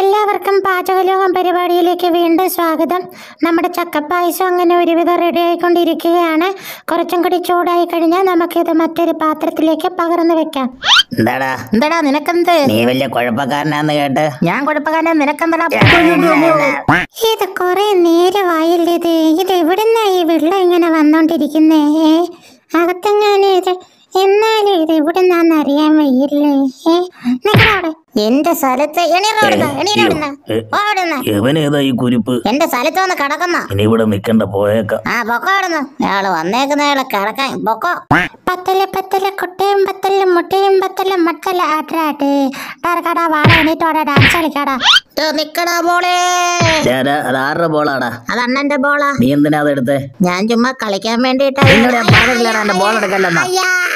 എല്ലാവർക്കും പാചകലോകം പരിപാടിയിലേക്ക് വീണ്ടും സ്വാഗതം നമ്മുടെ ചക്കപ്പായസം അങ്ങനെ ഒരുവിധം റെഡി ആയിക്കൊണ്ടിരിക്കുകയാണ് കുറച്ചും കൂടി ചൂടായി കഴിഞ്ഞാൽ നമുക്കിത് മറ്റൊരു പാത്രത്തിലേക്ക് പകർന്നു വെക്കാം എന്താടാ എന്താടാ നിനക്കെന്ത് നീ വലിയ കുഴപ്പക്കാരനാന്ന് കേട്ട് ഞാൻ കുഴപ്പക്കാരനാ നിനക്കെന്താ ഇത് കുറെ നേരമായില്ലേ ഇത് ഇത് എവിടുന്നാ ഈ വെള്ളം ഇങ്ങനെ വന്നോണ്ടിരിക്കുന്നേ അകത്തെങ്ങാനേ എന്നാലും ഇത് എവിടുന്നാന്ന് അറിയാൻ വയ്യല്ലേ നിങ്ങളവിടെ എന്റെ സ്ഥലത്ത് എവനേതാ ഈ കുരിപ്പ് എന്റെ സ്ഥലത്ത് വന്ന് കടക്കുന്ന ഇനി ഇവിടെ നിക്കണ്ട പോയേക്കാം ആ പൊക്കോ ഇവിടുന്ന് അയാള് വന്നേക്കുന്ന അയാളെ കിടക്കാൻ പൊക്കോ പത്തല് പത്തല് കുട്ടിയും പത്തല് മുട്ടയും പത്തല് മട്ടല് ആട്ടാട്ടെ വാട എണീറ്റോടെ ഡാൻസ് കളിക്കാടാ നിക്കടാ അത് അണ്ണന്റെ ബോളാ നീ എന്തിനാ ഞാൻ ചുമ്മാ കളിക്കാൻ വേണ്ടിട്ടാ ബോൾ